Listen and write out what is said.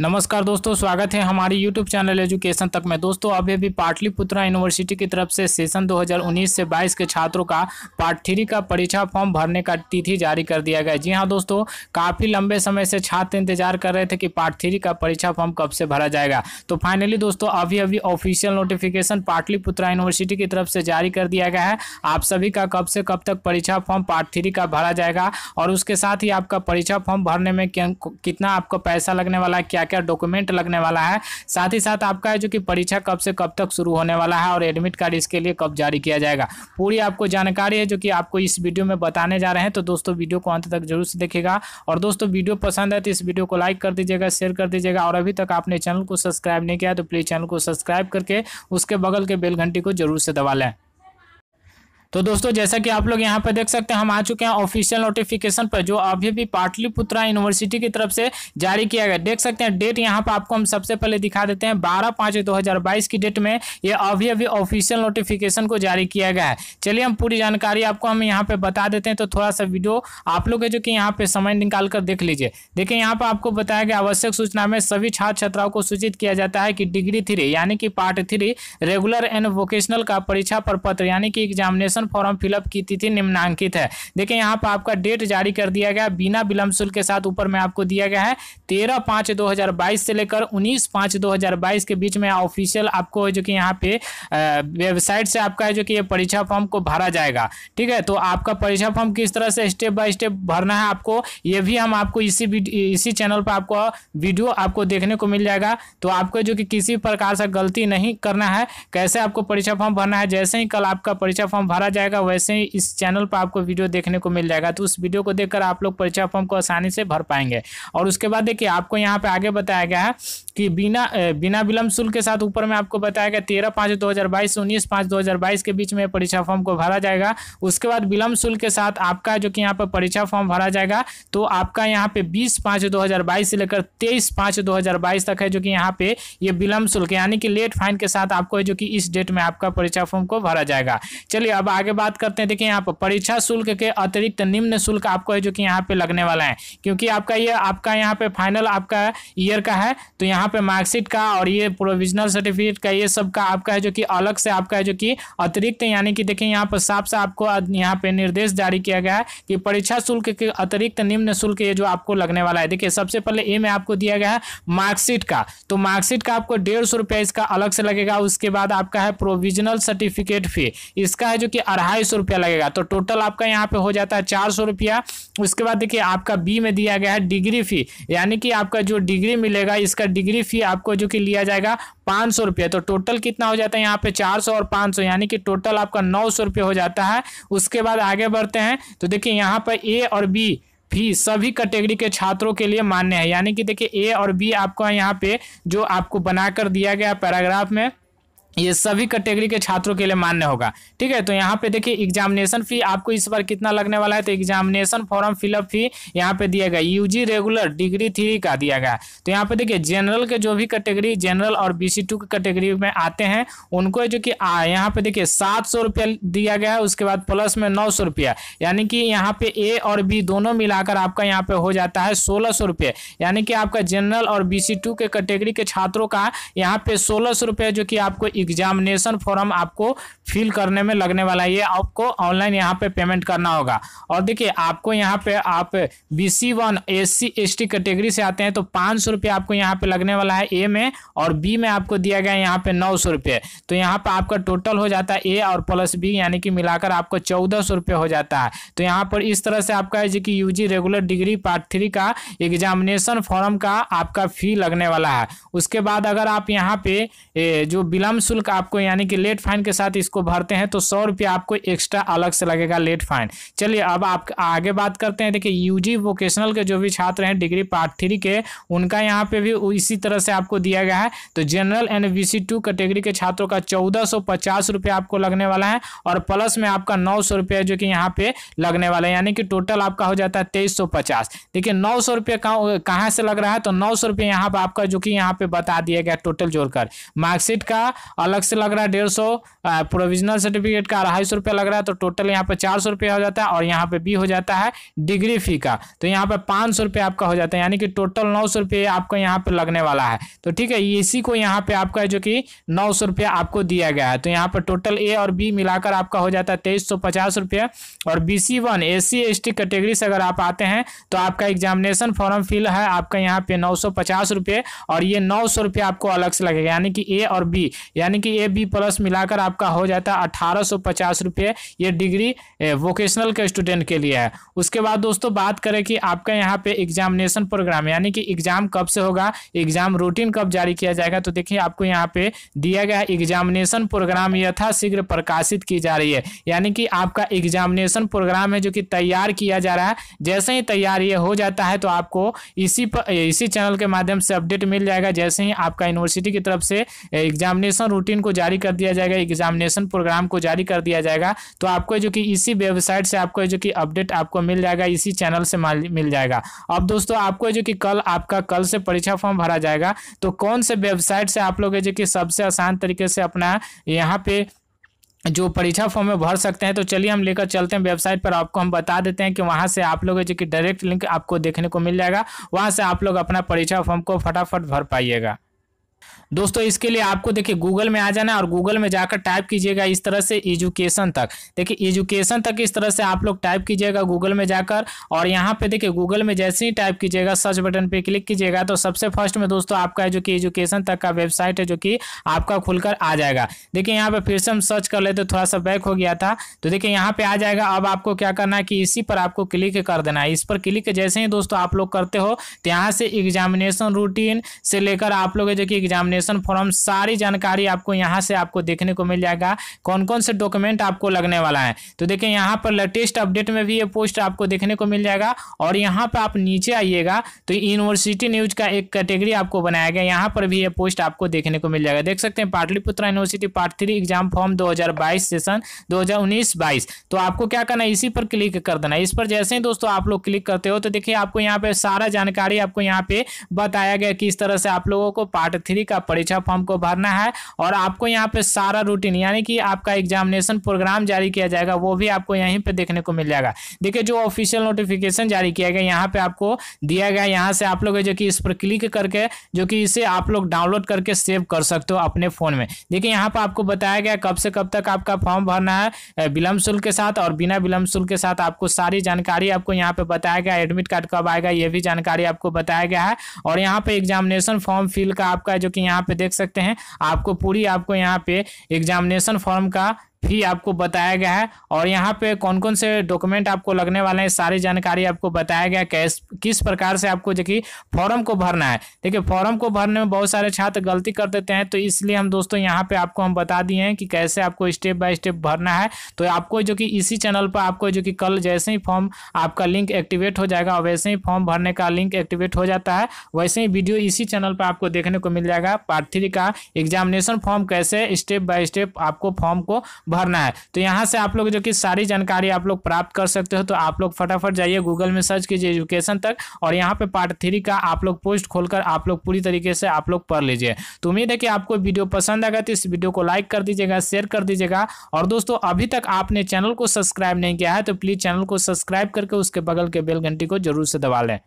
नमस्कार दोस्तों स्वागत है हमारे यूट्यूब चैनल एजुकेशन तक में दोस्तों अभी अभी पाटलिपुत्रा यूनिवर्सिटी की तरफ से सेशन 2019 से 22 के छात्रों का पार्ट थ्री का परीक्षा फॉर्म भरने का तिथि जारी कर दिया गया जी हाँ दोस्तों काफ़ी लंबे समय से छात्र इंतजार कर रहे थे कि पार्ट थ्री का परीक्षा फॉर्म कब से भरा जाएगा तो फाइनली दोस्तों अभी अभी ऑफिशियल नोटिफिकेशन पाटलिपुत्रा यूनिवर्सिटी की तरफ से जारी कर दिया गया है आप सभी का कब से कब तक परीक्षा फॉर्म पार्ट थ्री का भरा जाएगा और उसके साथ ही आपका परीक्षा फॉर्म भरने में कितना आपका पैसा लगने वाला है क्या क्या क्या डॉक्यूमेंट लगने वाला है साथ ही साथ आपका है जो कि परीक्षा कब से कब तक शुरू होने वाला है और एडमिट कार्ड इसके लिए कब जारी किया जाएगा पूरी आपको जानकारी है जो कि आपको इस वीडियो में बताने जा रहे हैं तो दोस्तों वीडियो को अंत तक जरूर से देखेगा और दोस्तों वीडियो पसंद है तो इस वीडियो को लाइक कर दीजिएगा शेयर कर दीजिएगा और अभी तक आपने चैनल को सब्सक्राइब नहीं किया तो प्लीज़ चैनल को सब्सक्राइब करके उसके बगल के बेल घंटी को जरूर से दबा लें तो दोस्तों जैसा कि आप लोग यहाँ पर देख सकते हैं हम आ चुके हैं ऑफिशियल नोटिफिकेशन पर जो अभी भी पाटलिपुत्रा यूनिवर्सिटी की तरफ से जारी किया गया देख सकते हैं डेट यहाँ पर आपको हम सबसे पहले दिखा देते हैं बारह पांच दो की डेट में ये अभी अभी ऑफिशियल नोटिफिकेशन को जारी किया गया है चलिए हम पूरी जानकारी आपको हम यहाँ पे बता देते हैं तो थोड़ा सा वीडियो आप लोग है जो कि यहाँ पे समय निकाल कर देख लीजिए देखिये यहाँ पर आपको बताया गया आवश्यक सूचना में सभी छात्र छात्राओं को सूचित किया जाता है कि डिग्री थ्री यानी कि part three regular and vocational का परीक्षा पत्र यानी कि एग्जामिनेशन आवेदन फॉर्म फिलअप की तिथि निम्नांकित है देखिए यहाँ पर आपका डेट जारी कर दिया गया बिना विलंब शुल्क के साथ ऊपर में आपको दिया गया है तेरह पाँच दो से लेकर उन्नीस पाँच दो के बीच में ऑफिशियल आपको जो कि यहाँ पे वेबसाइट से आपका है जो कि ये परीक्षा फॉर्म को भरा जाएगा ठीक है तो आपका परीक्षा फॉर्म किस तरह से स्टेप बाय स्टेप भरना है आपको ये भी हम आपको इसी इसी चैनल पर आपको वीडियो आपको देखने को मिल जाएगा तो आपको जो कि किसी प्रकार से गलती नहीं करना है कैसे आपको परीक्षा फॉर्म भरना है जैसे ही कल आपका परीक्षा फॉर्म भरा भरा जाएगा वैसे ही इस चैनल पर आपको वीडियो देखने को मिल जाएगा तो उस वीडियो को देखकर आप लोग परीक्षा फॉर्म को आसानी से भर पाएंगे और उसके बाद देखिए आपको यहाँ पे आगे बताया गया है कि बिना बिना विलंब शुल्क के साथ ऊपर में आपको बताया गया तेरह पाँच दो हज़ार बाईस उन्नीस पाँच दो हज़ार बाईस के बीच में परीक्षा फॉर्म को भरा जाएगा उसके बाद विलंब शुल्क के साथ आपका जो कि यहाँ पर परीक्षा फॉर्म भरा जाएगा तो आपका यहाँ पे बीस पाँच दो हज़ार बाईस से लेकर तेईस पाँच दो हज़ार बाईस तक है जो कि यहाँ पे ये विलंब शुल्क यानी कि लेट फाइन के साथ आपको जो कि इस डेट में आपका परीक्षा फॉर्म को भरा जाएगा चलिए अब आगे बात करते हैं देखिए यहाँ पर परीक्षा शुल्क के अतिरिक्त निम्न शुल्क आपको है जो कि यहाँ पे लगने वाला है क्योंकि आपका ये आपका यहाँ पे फाइनल आपका ईयर का है तो यहाँ पे मार्कशीट का और ये प्रोविजनल सर्टिफिकेट का ये सब का आपका है जो कि अलग से आपका है जो कि अतिरिक्त यानी कि देखिए यहाँ पर साफ साफ आपको यहाँ पे निर्देश जारी किया गया है कि परीक्षा शुल्क के अतिरिक्त निम्न शुल्क ये जो आपको लगने वाला है देखिए सबसे पहले ए में आपको दिया गया है मार्कशीट का तो मार्कशीट का आपको डेढ़ इसका अलग से लगेगा उसके बाद आपका है प्रोविजनल सर्टिफिकेट फी इसका है जो कि अढ़ाई सौ रुपया लगेगा तो टोटल आपका यहाँ पे हो जाता है चार सौ रुपया उसके बाद देखिए आपका बी में दिया गया है डिग्री फी यानी कि आपका जो डिग्री मिलेगा इसका डिग्री फी आपको जो कि लिया जाएगा पाँच सौ रुपया तो टोटल कितना हो जाता है यहाँ पे चार सौ और पाँच सौ यानी कि टोटल आपका नौ सौ रुपया हो जाता है उसके बाद आगे बढ़ते हैं तो देखिए यहाँ पर ए और बी फी सभी कैटेगरी के छात्रों के लिए मान्य है यानी कि देखिए ए और बी आपको यहाँ पे जो आपको बनाकर दिया गया पैराग्राफ में ये सभी कैटेगरी के छात्रों के लिए मान्य होगा ठीक है तो यहाँ पे देखिए एग्जामिनेशन फी आपको इस बार कितना लगने वाला है तो एग्जामिनेशन फॉर्म फिलअप फी यहाँ पे दिया गया यूजी रेगुलर डिग्री थ्री का दिया गया तो यहाँ पे देखिए जनरल के जो भी कैटेगरी जनरल और बी सी टू की कैटेगरी में आते हैं उनको जो कि यहाँ पे देखिए सात सौ रुपया दिया गया है उसके बाद प्लस में नौ सौ रुपया यानी कि यहाँ पे ए और बी दोनों मिलाकर आपका यहाँ पे हो जाता है सोलह सौ रुपये यानी कि आपका जनरल और बी सी टू के कैटेगरी के छात्रों का यहाँ पे सोलह सौ रुपये जो कि आपको एग्जामिनेशन फॉर्म आपको फिल करने में लगने वाला है ये आपको ऑनलाइन यहाँ पे पेमेंट करना होगा और देखिए आपको यहाँ पे आप B C one S C S T category से आते हैं तो पाँच सौ रुपये आपको यहाँ पे लगने वाला है ए में और बी में आपको दिया गया है यहाँ पे नौ सौ रुपये तो यहाँ पे आपका टोटल हो जाता है ए और प्लस बी यानी कि मिलाकर आपको चौदह सौ रुपये हो जाता है तो यहाँ पर इस तरह से आपका है जो कि U G regular degree part three का एग्जामिनेशन फॉर्म का आपका फी लगने वाला है उसके बाद अगर आप यहाँ पे जो विलम्ब शुल्क आपको यानी कि लेट फाइन के साथ इसको भरते हैं तो सौ रुपया आपको एक्स्ट्रा अलग से लगेगा लेट फाइन चलिए अब आप आगे बात करते हैं देखिए यूजी वोकेशनल के जो भी छात्र हैं डिग्री पार्ट थ्री के उनका यहाँ पे भी इसी तरह से आपको दिया गया है तो general and B C two category के छात्रों का चौदह आपको लगने वाला है और प्लस में आपका नौ सौ रुपया जो कि यहाँ पे लगने वाला है यानी कि टोटल आपका हो जाता है तेईस सौ पचास देखिए नौ सौ रुपया कहाँ से लग रहा है तो नौ सौ रुपया यहाँ पर आपका जो कि यहाँ पे बता दिया गया टोटल जोड़कर मार्कशीट का अलग से लग रहा है डेढ़ सौ प्रोविजनल सर्टिफिकेट का अढ़ाई सौ रुपया लग रहा है तो टोटल यहाँ पे चार सौ रुपया हो जाता है और यहाँ पे बी हो जाता है डिग्री फी का तो यहाँ पे पाँच सौ रुपया आपका हो जाता है यानी कि टोटल नौ सौ रुपये आपका यहाँ पे लगने वाला है तो ठीक है इसी को यहाँ पे आपका जो कि नौ सौ रुपया आपको दिया गया है तो यहाँ पर टोटल ए और बी मिलाकर आपका हो जाता है तेईस सौ पचास रुपये और B C one A C S T category से अगर आप आते हैं तो आपका एग्जामिनेशन फॉर्म फिल है आपका यहाँ पे नौ सौ पचास रुपये और ये नौ सौ रुपये आपको अलग से लगेगा यानी कि ए और बी यानी यानी कि ए बी प्लस मिलाकर आपका हो जाता है अठारह सौ पचास रुपये ये डिग्री वोकेशनल के स्टूडेंट के लिए है उसके बाद दोस्तों बात करें कि आपका यहाँ पे एग्जामिनेशन प्रोग्राम यानी कि एग्जाम कब से होगा एग्जाम रूटीन कब जारी किया जाएगा तो देखिए आपको यहाँ पे दिया गया एग्जामिनेशन प्रोग्राम यथाशीघ्र प्रकाशित की जा रही है यानी कि आपका एग्जामिनेशन प्रोग्राम है जो कि तैयार किया जा रहा है जैसे ही तैयार ये हो जाता है तो आपको इसी पर इसी चैनल के माध्यम से अपडेट मिल जाएगा जैसे ही आपका यूनिवर्सिटी की तरफ से एग्जामिनेशन रूटीन को जारी कर दिया जाएगा एग्जामिनेशन प्रोग्राम को जारी कर दिया जाएगा तो आपको जो कि इसी वेबसाइट से आपको जो कि अपडेट आपको मिल जाएगा इसी चैनल से मिल जाएगा अब दोस्तों आपको जो कि कल आपका कल से परीक्षा फॉर्म भरा जाएगा तो कौन से वेबसाइट से आप लोग जो कि सबसे आसान तरीके से अपना यहाँ पे जो परीक्षा फॉर्म में भर सकते हैं तो चलिए हम लेकर चलते हैं वेबसाइट पर आपको हम बता देते हैं कि वहाँ से आप लोग जो कि डायरेक्ट लिंक आपको देखने को मिल जाएगा वहाँ से आप लोग अपना परीक्षा फॉर्म को फटाफट भर पाइएगा दोस्तों इसके लिए आपको देखिए गूगल में आ जाना है और गूगल में जाकर टाइप कीजिएगा इस तरह से एजुकेशन तक देखिए एजुकेशन तक इस तरह से आप लोग टाइप कीजिएगा गूगल में जाकर और यहाँ पे देखिए गूगल में जैसे ही टाइप कीजिएगा सर्च बटन पे क्लिक कीजिएगा तो सबसे फर्स्ट में दोस्तों आपका जो कि एजुकेशन तक का वेबसाइट है जो कि आपका खुलकर आ जाएगा देखिए यहाँ पे फिर से हम सर्च कर लेते थोड़ा सा बैक हो गया था तो देखिए यहाँ पे आ जाएगा अब आपको क्या करना है कि इसी पर आपको क्लिक कर देना है इस पर क्लिक जैसे ही दोस्तों आप लोग करते हो तो यहाँ से एग्जामिनेशन रूटीन से लेकर आप लोग जो कि एग्जामिनेशन फॉर्म सारी जानकारी आपको यहाँ से आपको देखने को मिल जाएगा कौन कौन से डॉक्यूमेंट आपको लगने वाला है तो देखिए यहाँ पर लेटेस्ट अपडेट में भी ये पोस्ट आपको देखने को मिल जाएगा और यहाँ पर आप नीचे आइएगा तो यूनिवर्सिटी न्यूज का एक कैटेगरी आपको बनाया गया यहाँ पर भी ये पोस्ट आपको देखने को मिल जाएगा देख सकते हैं Pataliputra university part three exam form दो सेशन दो हजार तो आपको क्या करना है इसी पर क्लिक कर देना इस पर जैसे ही दोस्तों आप लोग क्लिक करते हो तो देखिए आपको यहाँ पे सारा जानकारी आपको यहाँ पे बताया गया किस तरह से आप लोगों को पार्ट थ्री यूपी का परीक्षा फॉर्म को भरना है और आपको यहाँ पे सारा रूटीन यानी कि आपका एग्जामिनेशन प्रोग्राम जारी किया जाएगा वो भी आपको यहीं पे देखने को मिल जाएगा देखिए जो ऑफिशियल नोटिफिकेशन जारी किया गया यहाँ पे आपको दिया गया यहाँ से आप लोग जो कि इस पर क्लिक करके जो कि इसे आप लोग डाउनलोड करके सेव कर सकते हो अपने फ़ोन में देखिए यहाँ पर आपको बताया गया कब से कब तक आपका फॉर्म भरना है विलम्ब शुल्क के साथ और बिना विलम्ब शुल्क के साथ आपको सारी जानकारी आपको यहाँ पे बताया गया एडमिट कार्ड कब आएगा ये भी जानकारी आपको बताया गया है और यहाँ पे एग्जामिनेशन फॉर्म फिल का आपका जो कि यहाँ पे देख सकते हैं आपको पूरी आपको यहाँ पे एग्जामिनेशन फॉर्म का फी आपको बताया गया है और यहाँ पे कौन कौन से डॉक्यूमेंट आपको लगने वाले हैं सारी जानकारी आपको बताया गया कैस किस प्रकार से आपको जो कि फॉर्म को भरना है देखिए फॉर्म को भरने में बहुत सारे छात्र गलती कर देते हैं तो इसलिए हम दोस्तों यहाँ पे आपको हम बता दिए हैं कि कैसे आपको स्टेप बाय स्टेप भरना है तो आपको जो कि इसी चैनल पर आपको जो कि कल जैसे ही फॉर्म आपका लिंक एक्टिवेट हो जाएगा वैसे ही फॉर्म भरने का लिंक एक्टिवेट हो जाता है वैसे ही वीडियो इसी चैनल पर आपको देखने को मिल जाएगा पार्ट थ्री का एग्जामिनेशन फॉर्म कैसे स्टेप बाय स्टेप आपको फॉर्म को भरना है तो यहाँ से आप लोग जो कि सारी जानकारी आप लोग प्राप्त कर सकते हो तो आप लोग फटाफट जाइए गूगल में सर्च कीजिए एजुकेशन तक और यहाँ पे पार्ट थ्री का आप लोग पोस्ट खोलकर आप लोग पूरी तरीके से आप लोग पढ़ लीजिए तो उम्मीद है कि आपको वीडियो पसंद आएगा तो इस वीडियो को लाइक कर दीजिएगा शेयर कर दीजिएगा और दोस्तों अभी तक आपने चैनल को सब्सक्राइब नहीं किया है तो प्लीज़ चैनल को सब्सक्राइब करके उसके बगल के बेल घंटी को जरूर से दबा लें